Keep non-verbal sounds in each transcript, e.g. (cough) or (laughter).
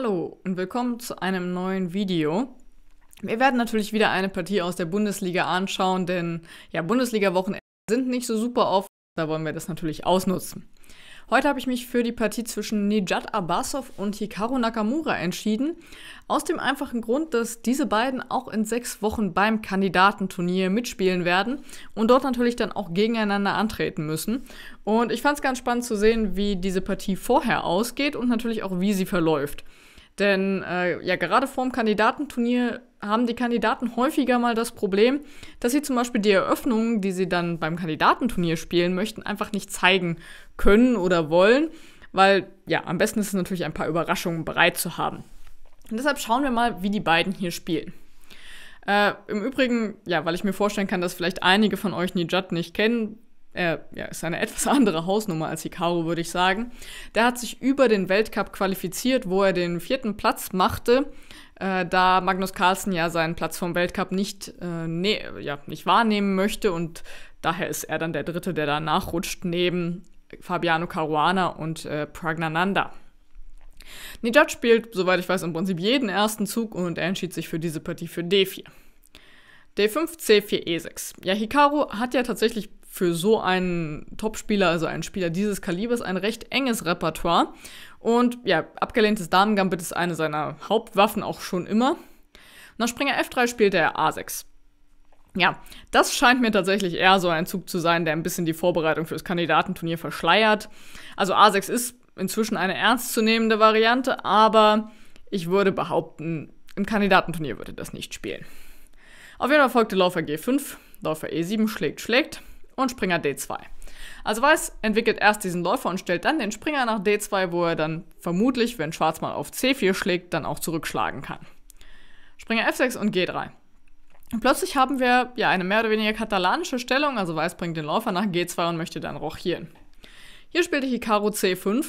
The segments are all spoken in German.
Hallo und willkommen zu einem neuen Video. Wir werden natürlich wieder eine Partie aus der Bundesliga anschauen, denn ja, bundesliga wochenende sind nicht so super oft, da wollen wir das natürlich ausnutzen. Heute habe ich mich für die Partie zwischen Nejat Abbasov und Hikaru Nakamura entschieden, aus dem einfachen Grund, dass diese beiden auch in sechs Wochen beim Kandidatenturnier mitspielen werden und dort natürlich dann auch gegeneinander antreten müssen. Und ich fand es ganz spannend zu sehen, wie diese Partie vorher ausgeht und natürlich auch wie sie verläuft. Denn äh, ja, gerade vorm Kandidatenturnier haben die Kandidaten häufiger mal das Problem, dass sie zum Beispiel die Eröffnungen, die sie dann beim Kandidatenturnier spielen möchten, einfach nicht zeigen können oder wollen, weil ja, am besten ist es natürlich ein paar Überraschungen bereit zu haben. Und deshalb schauen wir mal, wie die beiden hier spielen. Äh, Im Übrigen, ja, weil ich mir vorstellen kann, dass vielleicht einige von euch Nijat nicht kennen, äh, ja, ist eine (laughs) etwas andere Hausnummer als Hikaru, würde ich sagen. Der hat sich über den Weltcup qualifiziert, wo er den vierten Platz machte, äh, da Magnus Carlsen ja seinen Platz vom Weltcup nicht, äh, ne ja, nicht wahrnehmen möchte und daher ist er dann der Dritte, der da nachrutscht, neben Fabiano Caruana und äh, Pragnananda. Nijad spielt, soweit ich weiß, im Prinzip jeden ersten Zug und er entschied sich für diese Partie für D4. D5, C4, E6. Ja, Hikaru hat ja tatsächlich für so einen Topspieler, also einen Spieler dieses Kalibers, ein recht enges Repertoire. Und ja, abgelehntes Damengambit ist eine seiner Hauptwaffen auch schon immer. Nach Springer F3 spielt er A6. Ja, das scheint mir tatsächlich eher so ein Zug zu sein, der ein bisschen die Vorbereitung fürs Kandidatenturnier verschleiert. Also A6 ist inzwischen eine ernstzunehmende Variante, aber ich würde behaupten, im Kandidatenturnier würde das nicht spielen. Auf jeden Fall folgte Läufer G5, Läufer E7 schlägt, schlägt und Springer D2. Also Weiß entwickelt erst diesen Läufer und stellt dann den Springer nach D2, wo er dann vermutlich, wenn Schwarz mal auf C4 schlägt, dann auch zurückschlagen kann. Springer F6 und G3. plötzlich haben wir ja eine mehr oder weniger katalanische Stellung, also Weiß bringt den Läufer nach G2 und möchte dann rochieren. Hier spielte Hikaru C5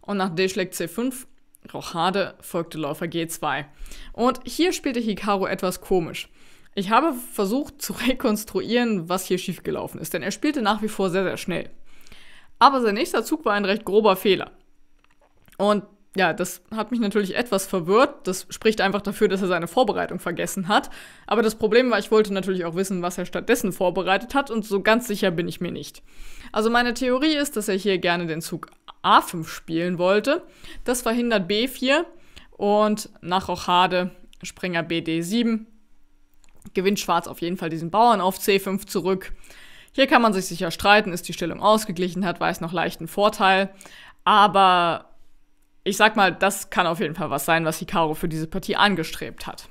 und nach D schlägt C5, Rochade folgte Läufer G2. Und hier spielte Hikaru etwas komisch. Ich habe versucht zu rekonstruieren, was hier schiefgelaufen ist, denn er spielte nach wie vor sehr, sehr schnell. Aber sein nächster Zug war ein recht grober Fehler. Und ja, das hat mich natürlich etwas verwirrt. Das spricht einfach dafür, dass er seine Vorbereitung vergessen hat. Aber das Problem war, ich wollte natürlich auch wissen, was er stattdessen vorbereitet hat und so ganz sicher bin ich mir nicht. Also meine Theorie ist, dass er hier gerne den Zug A5 spielen wollte. Das verhindert B4 und nach Rochade Springer BD7 gewinnt Schwarz auf jeden Fall diesen Bauern auf C5 zurück. Hier kann man sich sicher streiten, ist die Stellung ausgeglichen, hat Weiß noch leichten Vorteil. Aber ich sag mal, das kann auf jeden Fall was sein, was Hikaru für diese Partie angestrebt hat.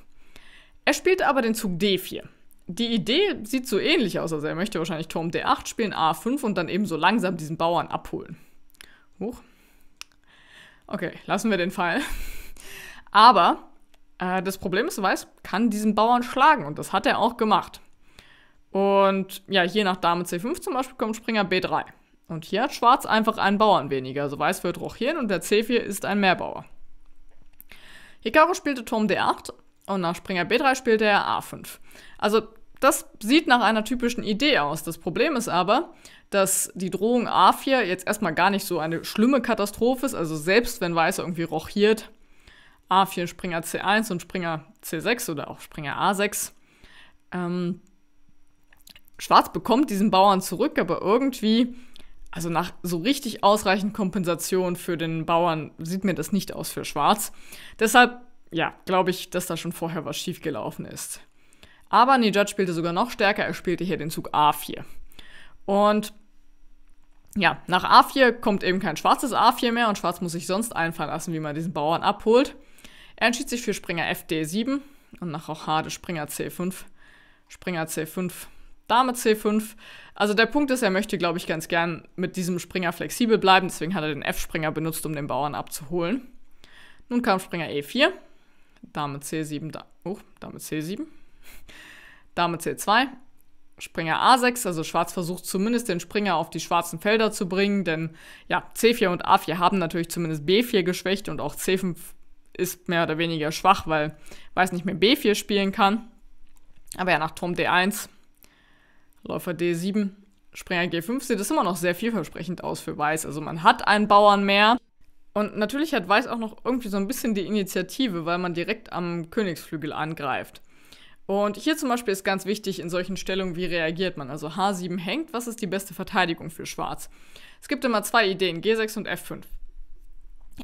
Er spielt aber den Zug D4. Die Idee sieht so ähnlich aus, also er möchte wahrscheinlich Turm D8 spielen, A5 und dann eben so langsam diesen Bauern abholen. Huch. Okay, lassen wir den Fall. (laughs) Aber äh, das Problem ist, Weiß kann diesen Bauern schlagen und das hat er auch gemacht. Und ja, hier nach Dame C5 zum Beispiel kommt Springer B3. Und hier hat Schwarz einfach einen Bauern weniger. Also Weiß wird rochieren und der C4 ist ein Mehrbauer. Hikaru spielte Turm D8 und nach Springer B3 spielte er A5. Also das sieht nach einer typischen Idee aus. Das Problem ist aber, dass die Drohung A4 jetzt erstmal gar nicht so eine schlimme Katastrophe ist. Also selbst wenn Weiß irgendwie rochiert, A4 Springer C1 und Springer C6 oder auch Springer A6. Ähm, Schwarz bekommt diesen Bauern zurück, aber irgendwie, also nach so richtig ausreichend Kompensation für den Bauern, sieht mir das nicht aus für Schwarz. Deshalb, ja, glaube ich, dass da schon vorher was schiefgelaufen ist. Aber Nijad spielte sogar noch stärker, er spielte hier den Zug A4. Und ja, nach A4 kommt eben kein schwarzes A4 mehr und Schwarz muss sich sonst einfallen lassen, wie man diesen Bauern abholt. Er entschied sich für Springer FD7 und nach Rochade Springer C5. Springer C5, Dame C5. Also der Punkt ist, er möchte, glaube ich, ganz gern mit diesem Springer flexibel bleiben. Deswegen hat er den F-Springer benutzt, um den Bauern abzuholen. Nun kam Springer E4, Dame C7, da oh, Dame C7, Dame C2, Springer A6, also Schwarz versucht zumindest den Springer auf die schwarzen Felder zu bringen, denn ja, C4 und A4 haben natürlich zumindest B4 geschwächt und auch C5 ist mehr oder weniger schwach, weil Weiß nicht mehr B4 spielen kann. Aber ja, nach Turm D1, Läufer D7, Springer G5 sieht es immer noch sehr vielversprechend aus für Weiß. Also man hat einen Bauern mehr. Und natürlich hat Weiß auch noch irgendwie so ein bisschen die Initiative, weil man direkt am Königsflügel angreift. Und hier zum Beispiel ist ganz wichtig in solchen Stellungen, wie reagiert man. Also H7 hängt, was ist die beste Verteidigung für Schwarz? Es gibt immer zwei Ideen, G6 und F5.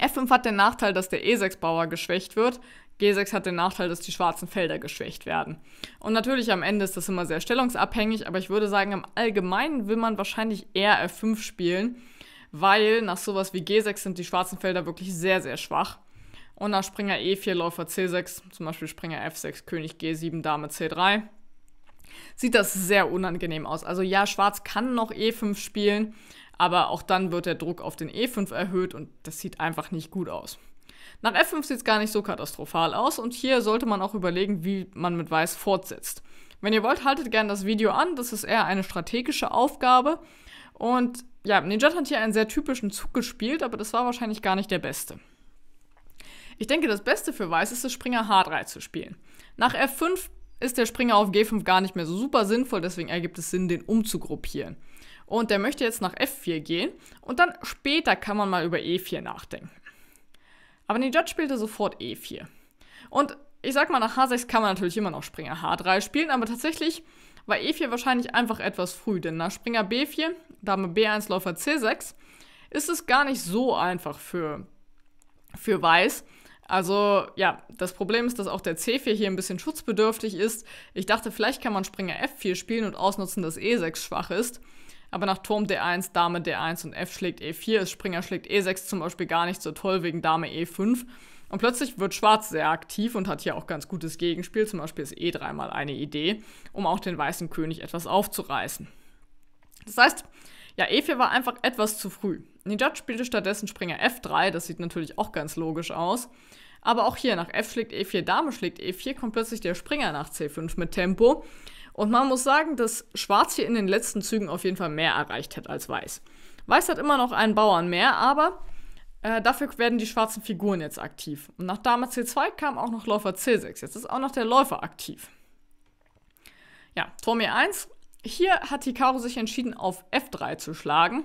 F5 hat den Nachteil, dass der E6-Bauer geschwächt wird. G6 hat den Nachteil, dass die schwarzen Felder geschwächt werden. Und natürlich am Ende ist das immer sehr stellungsabhängig, aber ich würde sagen, im Allgemeinen will man wahrscheinlich eher F5 spielen, weil nach sowas wie G6 sind die schwarzen Felder wirklich sehr, sehr schwach. Und nach Springer E4, Läufer C6, zum Beispiel Springer F6, König G7, Dame C3, sieht das sehr unangenehm aus. Also ja, Schwarz kann noch E5 spielen, aber auch dann wird der Druck auf den E5 erhöht und das sieht einfach nicht gut aus. Nach F5 sieht es gar nicht so katastrophal aus und hier sollte man auch überlegen, wie man mit Weiß fortsetzt. Wenn ihr wollt, haltet gerne das Video an, das ist eher eine strategische Aufgabe. Und ja, Ninjat hat hier einen sehr typischen Zug gespielt, aber das war wahrscheinlich gar nicht der beste. Ich denke, das Beste für Weiß ist es, Springer H3 zu spielen. Nach F5 ist der Springer auf G5 gar nicht mehr so super sinnvoll, deswegen ergibt es Sinn, den umzugruppieren und der möchte jetzt nach F4 gehen und dann später kann man mal über E4 nachdenken. Aber Nijad spielte sofort E4. Und ich sag mal, nach H6 kann man natürlich immer noch Springer H3 spielen, aber tatsächlich war E4 wahrscheinlich einfach etwas früh, denn nach Springer B4, Dame B1, Läufer C6, ist es gar nicht so einfach für, für Weiß. Also ja, das Problem ist, dass auch der C4 hier ein bisschen schutzbedürftig ist. Ich dachte, vielleicht kann man Springer F4 spielen und ausnutzen, dass E6 schwach ist. Aber nach Turm D1, Dame D1 und F schlägt E4 ist, Springer schlägt E6 zum Beispiel gar nicht so toll wegen Dame E5. Und plötzlich wird Schwarz sehr aktiv und hat hier auch ganz gutes Gegenspiel. Zum Beispiel ist E3 mal eine Idee, um auch den weißen König etwas aufzureißen. Das heißt, ja, E4 war einfach etwas zu früh. Nijad spielte stattdessen Springer F3, das sieht natürlich auch ganz logisch aus. Aber auch hier nach F schlägt E4, Dame schlägt E4, kommt plötzlich der Springer nach C5 mit Tempo. Und man muss sagen, dass Schwarz hier in den letzten Zügen auf jeden Fall mehr erreicht hat als Weiß. Weiß hat immer noch einen Bauern mehr, aber äh, dafür werden die schwarzen Figuren jetzt aktiv. Und nach Dame C2 kam auch noch Läufer C6. Jetzt ist auch noch der Läufer aktiv. Ja, Turm E1. Hier hat Hikaru sich entschieden, auf F3 zu schlagen.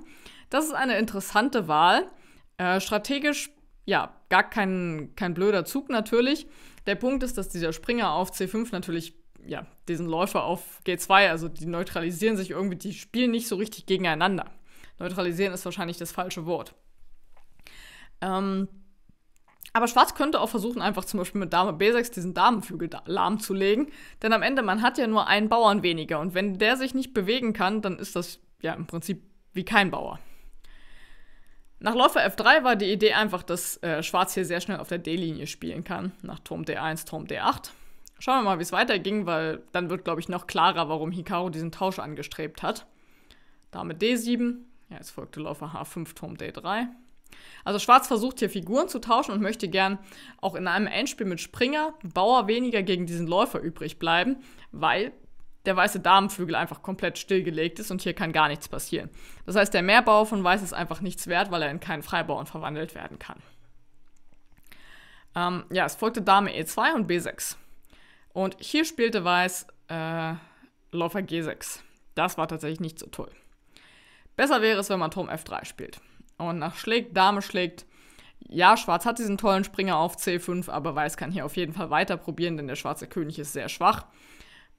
Das ist eine interessante Wahl. Äh, strategisch, ja, gar kein, kein blöder Zug natürlich. Der Punkt ist, dass dieser Springer auf C5 natürlich ja, diesen Läufer auf G2. Also die neutralisieren sich irgendwie, die spielen nicht so richtig gegeneinander. Neutralisieren ist wahrscheinlich das falsche Wort. Ähm, aber Schwarz könnte auch versuchen, einfach zum Beispiel mit Dame B6 diesen Damenflügel lahmzulegen. Denn am Ende, man hat ja nur einen Bauern weniger. Und wenn der sich nicht bewegen kann, dann ist das ja im Prinzip wie kein Bauer. Nach Läufer F3 war die Idee einfach, dass äh, Schwarz hier sehr schnell auf der D-Linie spielen kann. Nach Turm D1, Turm D8. Schauen wir mal, wie es weiterging, weil dann wird, glaube ich, noch klarer, warum Hikaru diesen Tausch angestrebt hat. Dame D7, ja, es folgte Läufer H5, Turm D3. Also Schwarz versucht hier Figuren zu tauschen und möchte gern auch in einem Endspiel mit Springer Bauer weniger gegen diesen Läufer übrig bleiben, weil der weiße Damenflügel einfach komplett stillgelegt ist und hier kann gar nichts passieren. Das heißt, der Mehrbauer von Weiß ist einfach nichts wert, weil er in keinen Freibauern verwandelt werden kann. Ähm, ja, es folgte Dame E2 und B6. Und hier spielte Weiß äh, Läufer G6. Das war tatsächlich nicht so toll. Besser wäre es, wenn man Turm F3 spielt. Und nach schlägt, Dame schlägt. Ja, Schwarz hat diesen tollen Springer auf C5, aber Weiß kann hier auf jeden Fall weiter probieren, denn der schwarze König ist sehr schwach.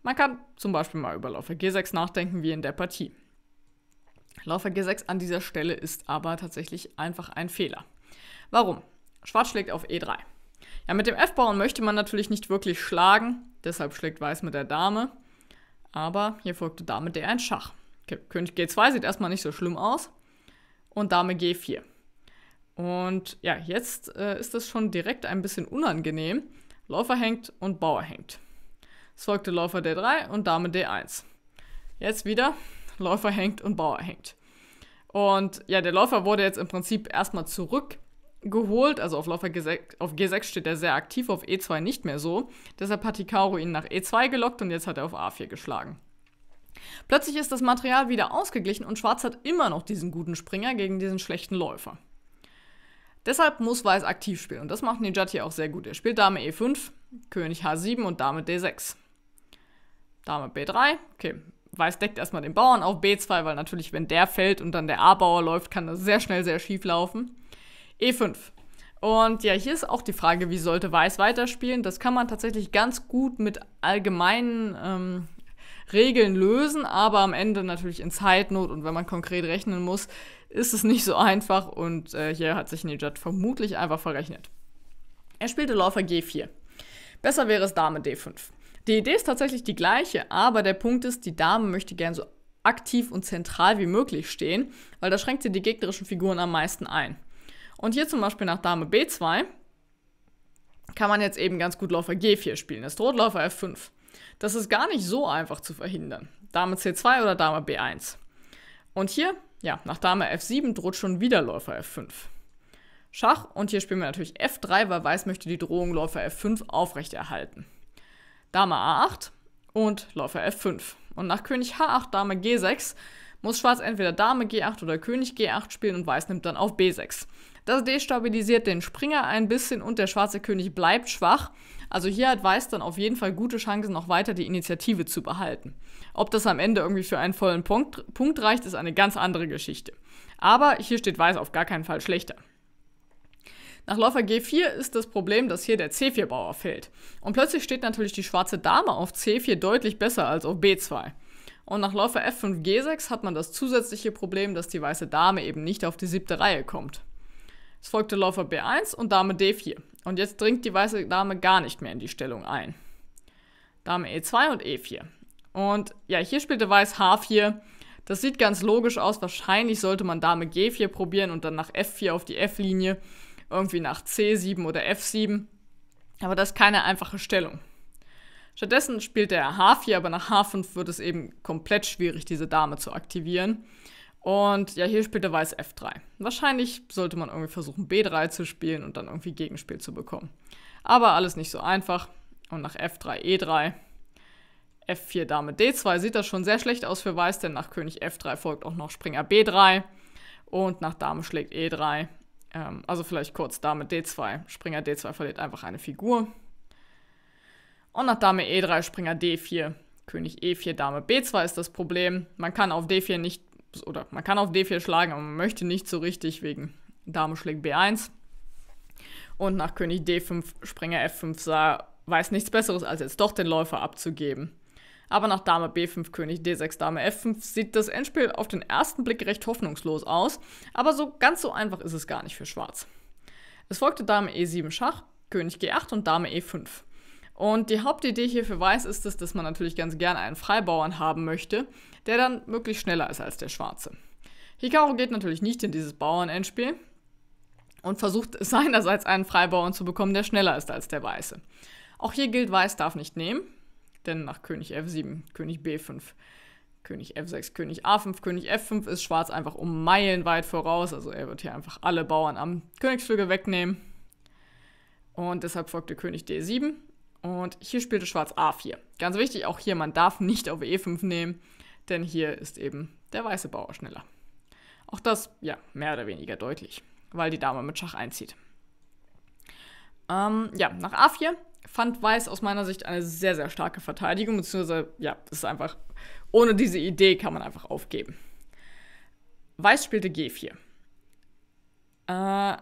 Man kann zum Beispiel mal über Läufer G6 nachdenken, wie in der Partie. Läufer G6 an dieser Stelle ist aber tatsächlich einfach ein Fehler. Warum? Schwarz schlägt auf E3. Ja, mit dem F-Bauern möchte man natürlich nicht wirklich schlagen, deshalb schlägt Weiß mit der Dame. Aber hier folgte Dame D1 Schach. König G2 sieht erstmal nicht so schlimm aus. Und Dame G4. Und ja, jetzt äh, ist das schon direkt ein bisschen unangenehm. Läufer hängt und Bauer hängt. Es folgte Läufer D3 und Dame D1. Jetzt wieder Läufer hängt und Bauer hängt. Und ja, der Läufer wurde jetzt im Prinzip erstmal zurück geholt. Also auf Laufwerk G6, auf G6 steht er sehr aktiv, auf E2 nicht mehr so. Deshalb hat Hikaru ihn nach E2 gelockt und jetzt hat er auf A4 geschlagen. Plötzlich ist das Material wieder ausgeglichen und Schwarz hat immer noch diesen guten Springer gegen diesen schlechten Läufer. Deshalb muss Weiß aktiv spielen und das macht Nejati auch sehr gut. Er spielt Dame E5, König H7 und Dame D6. Dame B3, okay. Weiß deckt erstmal den Bauern auf B2, weil natürlich, wenn der fällt und dann der A-Bauer läuft, kann das sehr schnell sehr schief laufen. E5. Und ja, hier ist auch die Frage, wie sollte Weiß weiterspielen? Das kann man tatsächlich ganz gut mit allgemeinen ähm, Regeln lösen, aber am Ende natürlich in Zeitnot und wenn man konkret rechnen muss, ist es nicht so einfach und äh, hier hat sich Nejat vermutlich einfach verrechnet. Er spielte Läufer G4. Besser wäre es Dame D5. Die Idee ist tatsächlich die gleiche, aber der Punkt ist, die Dame möchte gern so aktiv und zentral wie möglich stehen, weil das schränkt sie die gegnerischen Figuren am meisten ein. Und hier zum Beispiel nach Dame B2 kann man jetzt eben ganz gut Läufer G4 spielen. Es droht Läufer F5. Das ist gar nicht so einfach zu verhindern. Dame C2 oder Dame B1. Und hier, ja, nach Dame F7 droht schon wieder Läufer F5. Schach und hier spielen wir natürlich F3, weil Weiß möchte die Drohung Läufer F5 aufrechterhalten. Dame A8 und Läufer F5. Und nach König H8, Dame G6 muss Schwarz entweder Dame G8 oder König G8 spielen und Weiß nimmt dann auf B6. Das destabilisiert den Springer ein bisschen und der schwarze König bleibt schwach. Also hier hat Weiß dann auf jeden Fall gute Chancen, noch weiter die Initiative zu behalten. Ob das am Ende irgendwie für einen vollen Punkt, Punkt reicht, ist eine ganz andere Geschichte. Aber hier steht Weiß auf gar keinen Fall schlechter. Nach Läufer G4 ist das Problem, dass hier der C4-Bauer fällt. Und plötzlich steht natürlich die schwarze Dame auf C4 deutlich besser als auf B2. Und nach Läufer F5 G6 hat man das zusätzliche Problem, dass die weiße Dame eben nicht auf die siebte Reihe kommt. Es folgte Läufer B1 und Dame D4. Und jetzt dringt die weiße Dame gar nicht mehr in die Stellung ein. Dame E2 und E4. Und ja, hier spielte Weiß H4. Das sieht ganz logisch aus. Wahrscheinlich sollte man Dame G4 probieren und dann nach F4 auf die F-Linie. Irgendwie nach C7 oder F7. Aber das ist keine einfache Stellung. Stattdessen spielte er H4, aber nach H5 wird es eben komplett schwierig, diese Dame zu aktivieren. Und ja, hier spielt der Weiß F3. Wahrscheinlich sollte man irgendwie versuchen, B3 zu spielen und dann irgendwie Gegenspiel zu bekommen. Aber alles nicht so einfach. Und nach F3, E3, F4, Dame D2 sieht das schon sehr schlecht aus für Weiß, denn nach König F3 folgt auch noch Springer B3 und nach Dame schlägt E3. Ähm, also vielleicht kurz Dame D2. Springer D2 verliert einfach eine Figur. Und nach Dame E3, Springer D4, König E4, Dame B2 ist das Problem. Man kann auf D4 nicht oder man kann auf D4 schlagen, aber man möchte nicht so richtig wegen Dame schlägt B1. Und nach König D5, Springer F5 sah, weiß nichts Besseres, als jetzt doch den Läufer abzugeben. Aber nach Dame B5, König D6, Dame F5 sieht das Endspiel auf den ersten Blick recht hoffnungslos aus, aber so ganz so einfach ist es gar nicht für Schwarz. Es folgte Dame E7 Schach, König G8 und Dame E5. Und die Hauptidee hier für Weiß ist es, dass man natürlich ganz gerne einen Freibauern haben möchte, der dann möglichst schneller ist als der Schwarze. Hikaru geht natürlich nicht in dieses Bauernendspiel und versucht (laughs) seinerseits einen Freibauern zu bekommen, der schneller ist als der Weiße. Auch hier gilt, Weiß darf nicht nehmen, denn nach König F7, König B5, König F6, König A5, König F5 ist Schwarz einfach um Meilen weit voraus. Also er wird hier einfach alle Bauern am Königsflügel wegnehmen. Und deshalb folgte König D7 und hier spielte Schwarz A4. Ganz wichtig, auch hier, man darf nicht auf E5 nehmen, denn hier ist eben der weiße Bauer schneller. Auch das, ja, mehr oder weniger deutlich, weil die Dame mit Schach einzieht. Ähm, ja, nach A4 fand Weiß aus meiner Sicht eine sehr, sehr starke Verteidigung, beziehungsweise, ja, es ist einfach, ohne diese Idee kann man einfach aufgeben. Weiß spielte G4. Äh,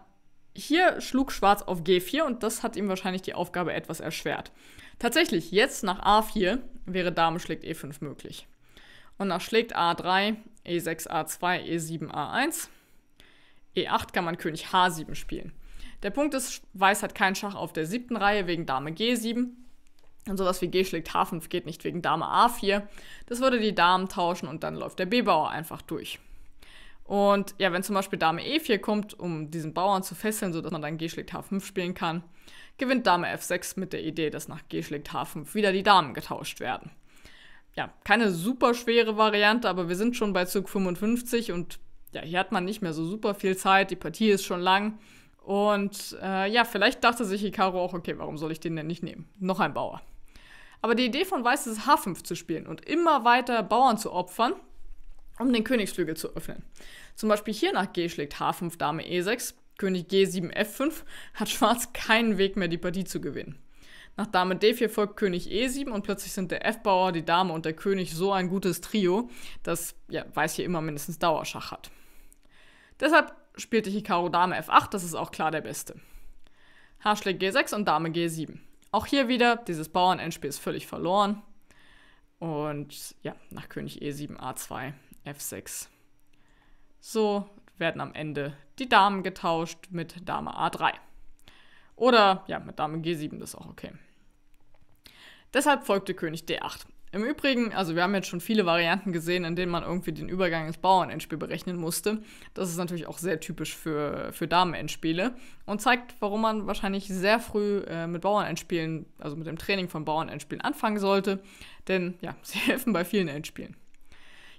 hier schlug Schwarz auf G4 und das hat ihm wahrscheinlich die Aufgabe etwas erschwert. Tatsächlich, jetzt nach A4 wäre Dame schlägt E5 möglich. Und nach schlägt A3, E6, A2, E7, A1. E8 kann man König H7 spielen. Der Punkt ist, Weiß hat keinen Schach auf der siebten Reihe wegen Dame G7. Und sowas wie G schlägt H5 geht nicht wegen Dame A4. Das würde die Damen tauschen und dann läuft der B-Bauer einfach durch. Und ja, wenn zum Beispiel Dame E4 kommt, um diesen Bauern zu fesseln, sodass man dann G schlägt H5 spielen kann, gewinnt Dame F6 mit der Idee, dass nach G schlägt H5 wieder die Damen getauscht werden. Ja, keine super schwere Variante, aber wir sind schon bei Zug 55 und ja, hier hat man nicht mehr so super viel Zeit, die Partie ist schon lang. Und äh, ja, vielleicht dachte sich Hikaru auch, okay, warum soll ich den denn nicht nehmen? Noch ein Bauer. Aber die Idee von Weiß ist, H5 zu spielen und immer weiter Bauern zu opfern, um den Königsflügel zu öffnen. Zum Beispiel hier nach G schlägt H5 Dame E6, König G7 F5 hat Schwarz keinen Weg mehr, die Partie zu gewinnen. Nach Dame D4 folgt König E7 und plötzlich sind der F-Bauer, die Dame und der König so ein gutes Trio, dass ja, Weiß hier immer mindestens Dauerschach hat. Deshalb spielte Hikaru Dame F8, das ist auch klar der Beste. H schlägt G6 und Dame G7. Auch hier wieder, dieses Bauern-Endspiel ist völlig verloren. Und ja, nach König E7 A2 F6. So werden am Ende die Damen getauscht mit Dame A3. Oder ja, mit Dame G7, das ist auch okay. Deshalb folgte König D8. Im Übrigen, also wir haben jetzt schon viele Varianten gesehen, in denen man irgendwie den Übergang ins Bauernendspiel berechnen musste. Das ist natürlich auch sehr typisch für, für Damenendspiele und zeigt, warum man wahrscheinlich sehr früh äh, mit Bauernendspielen, also mit dem Training von Bauernendspielen anfangen sollte. Denn ja, (laughs) sie helfen bei vielen Endspielen.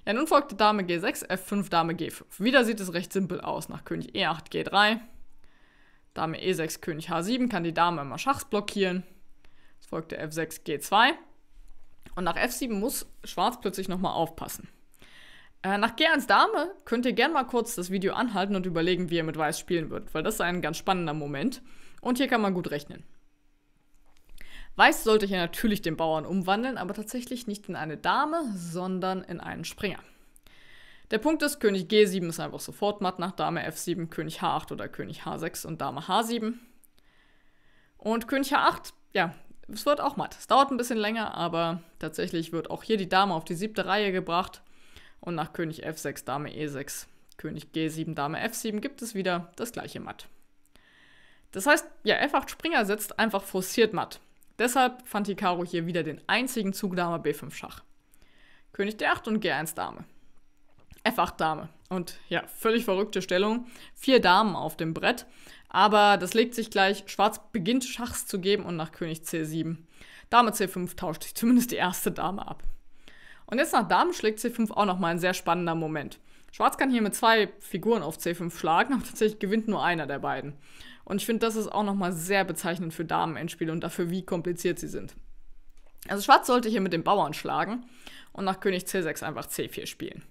Ja, nun folgte Dame G6, F5, Dame G5. Wieder sieht es recht simpel aus. Nach König E8, G3. Dame E6, König H7 kann die Dame immer Schachs blockieren. Es folgte F6, G2. Und nach F7 muss Schwarz plötzlich nochmal aufpassen. Äh, nach G1 Dame könnt ihr gerne mal kurz das Video anhalten und überlegen, wie ihr mit Weiß spielen würdet, weil das ist ein ganz spannender Moment. Und hier kann man gut rechnen. Weiß sollte hier natürlich den Bauern umwandeln, aber tatsächlich nicht in eine Dame, sondern in einen Springer. Der Punkt ist, König G7 ist einfach sofort matt nach Dame F7, König H8 oder König H6 und Dame H7. Und König H8, ja, es wird auch matt. Es dauert ein bisschen länger, aber tatsächlich wird auch hier die Dame auf die siebte Reihe gebracht. Und nach König F6, Dame E6, König G7, Dame F7 gibt es wieder das gleiche Matt. Das heißt, ja, F8 Springer setzt einfach forciert matt. Deshalb fand die Karo hier wieder den einzigen Zug Dame B5 Schach. König D8 und G1 Dame. F8 Dame. Und ja, völlig verrückte Stellung. Vier Damen auf dem Brett. Aber das legt sich gleich. Schwarz beginnt Schachs zu geben und nach König C7. Dame C5 tauscht sich zumindest die erste Dame ab. Und jetzt nach Damen schlägt C5 auch nochmal ein sehr spannender Moment. Schwarz kann hier mit zwei Figuren auf C5 schlagen, aber tatsächlich gewinnt nur einer der beiden. Und ich finde, das ist auch nochmal sehr bezeichnend für Damen-Endspiele und dafür, wie kompliziert sie sind. Also Schwarz sollte hier mit dem Bauern schlagen und nach König C6 einfach C4 spielen.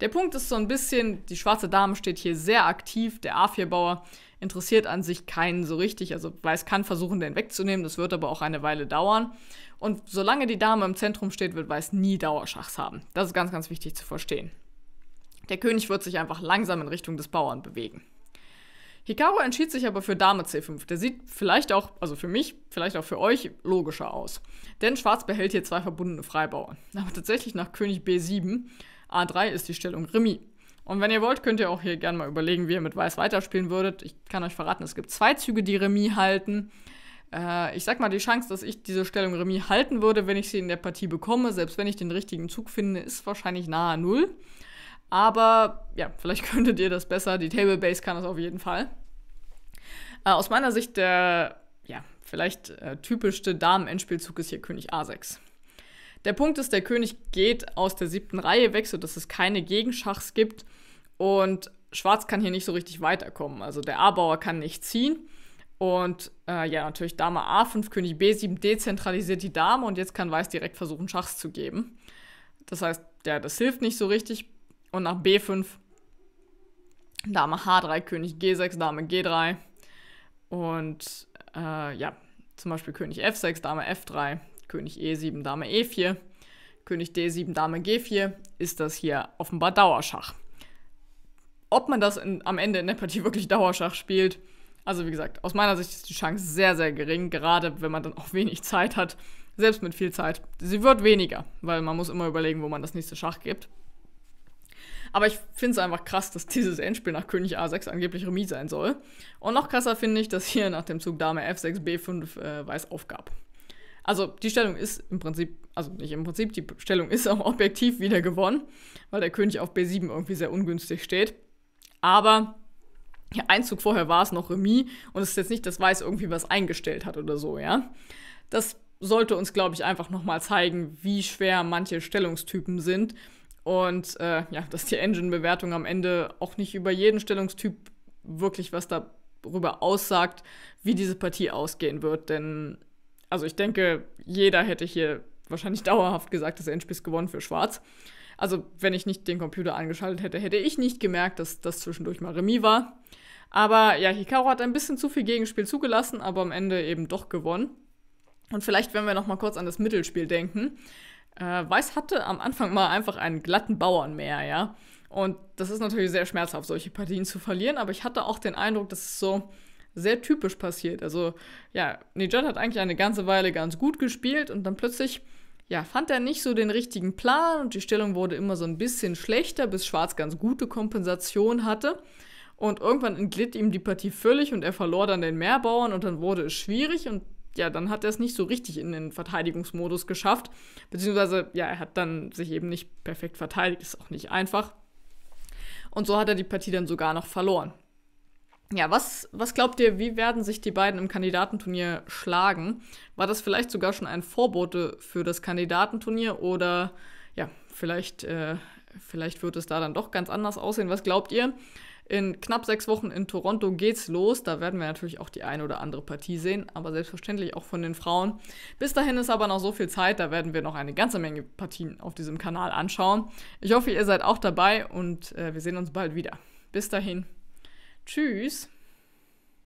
Der Punkt ist so ein bisschen, die schwarze Dame steht hier sehr aktiv, der A4-Bauer interessiert an sich keinen so richtig, also Weiß kann versuchen, den wegzunehmen, das wird aber auch eine Weile dauern. Und solange die Dame im Zentrum steht, wird Weiß nie Dauerschachs haben. Das ist ganz, ganz wichtig zu verstehen. Der König wird sich einfach langsam in Richtung des Bauern bewegen. Hikaru entschied sich aber für Dame C5. Der sieht vielleicht auch, also für mich, vielleicht auch für euch, logischer aus. Denn Schwarz behält hier zwei verbundene Freibauern. Aber tatsächlich nach König B7, A3 ist die Stellung Remis. Und wenn ihr wollt, könnt ihr auch hier gerne mal überlegen, wie ihr mit Weiß weiterspielen würdet. Ich kann euch verraten, es gibt zwei Züge, die Remis halten. Äh, ich sag mal, die Chance, dass ich diese Stellung Remis halten würde, wenn ich sie in der Partie bekomme, selbst wenn ich den richtigen Zug finde, ist wahrscheinlich nahe Null. Aber ja, vielleicht (laughs) könntet ihr das besser. Die Table Base kann das auf jeden Fall. Äh, aus meiner Sicht der ja, vielleicht äh, typischste Damen-Endspielzug ist hier König A6. Der Punkt ist, der König geht aus der siebten Reihe weg, sodass es keine Gegenschachs gibt. Und Schwarz kann hier nicht so richtig weiterkommen. Also der A-Bauer kann nicht ziehen. Und äh, ja, natürlich Dame A5, König B7 dezentralisiert die Dame und jetzt kann Weiß direkt versuchen, Schachs zu geben. Das heißt, ja, das hilft nicht so richtig. Und nach B5 Dame H3, König G6, Dame G3. Und äh, ja, zum Beispiel König F6, Dame F3, König E7, Dame E4, König D7, Dame G4 ist das hier offenbar Dauerschach. Ob man das in, am Ende in der Partie (laughs) wirklich Dauerschach spielt, also wie gesagt, aus meiner Sicht ist die Chance sehr, sehr gering, gerade wenn man dann auch wenig Zeit hat. Selbst mit viel Zeit. Sie wird weniger, weil man muss immer überlegen, wo man das nächste Schach gibt. Aber ich finde es einfach krass, dass dieses Endspiel nach König A6 angeblich Remis sein soll. Und noch krasser finde ich, dass hier nach dem Zug Dame F6 B5 äh, Weiß aufgab. Also die Stellung ist im Prinzip, also nicht im Prinzip, die Stellung ist auch objektiv wieder gewonnen, weil der König auf B7 irgendwie sehr ungünstig steht. Aber ja, ein Zug vorher war es noch Remis und es ist jetzt nicht, dass Weiß irgendwie was eingestellt hat oder so, ja. Das sollte uns, glaube ich, einfach nochmal zeigen, wie schwer manche Stellungstypen sind und äh, ja, dass die Engine-Bewertung am Ende auch nicht über jeden Stellungstyp wirklich was darüber aussagt, wie diese Partie ausgehen wird. Denn, also ich denke, jeder hätte hier wahrscheinlich (laughs) dauerhaft gesagt, das Endspiel ist gewonnen für Schwarz. Also, wenn ich nicht den Computer angeschaltet hätte, hätte ich nicht gemerkt, dass das zwischendurch mal Remis war. Aber ja, Hikaru hat ein bisschen zu viel Gegenspiel zugelassen, aber am Ende eben doch gewonnen. Und vielleicht, wenn wir noch mal kurz an das Mittelspiel denken, äh, Weiß hatte am Anfang mal einfach einen glatten Bauern mehr, ja. Und das ist natürlich sehr schmerzhaft, solche Partien zu verlieren, aber ich hatte auch den Eindruck, dass es so sehr typisch passiert. Also, ja, Nijad hat eigentlich eine ganze Weile ganz gut gespielt und dann plötzlich, ja, fand er nicht so den richtigen Plan und die Stellung wurde immer so ein bisschen schlechter, bis Schwarz ganz gute Kompensation hatte. Und irgendwann entglitt ihm die Partie völlig und er verlor dann den Mehrbauern und dann wurde es schwierig und ja, dann hat er es nicht so richtig in den Verteidigungsmodus geschafft. Beziehungsweise, ja, er hat dann sich eben nicht perfekt verteidigt, ist auch nicht einfach. Und so hat er die Partie dann sogar noch verloren. Ja, was, was glaubt ihr, wie werden sich die beiden im Kandidatenturnier schlagen? War das vielleicht sogar schon ein Vorbote für das Kandidatenturnier oder ja, vielleicht, äh, vielleicht wird es da dann doch ganz anders aussehen? Was glaubt ihr? In knapp sechs Wochen in Toronto geht's los. Da werden wir natürlich auch die eine oder andere Partie sehen, aber selbstverständlich auch von den Frauen. Bis dahin ist aber noch so viel Zeit, da werden wir noch eine ganze Menge Partien auf diesem Kanal anschauen. Ich hoffe, ihr seid auch dabei und äh, wir sehen uns bald wieder. Bis dahin. Tschüss.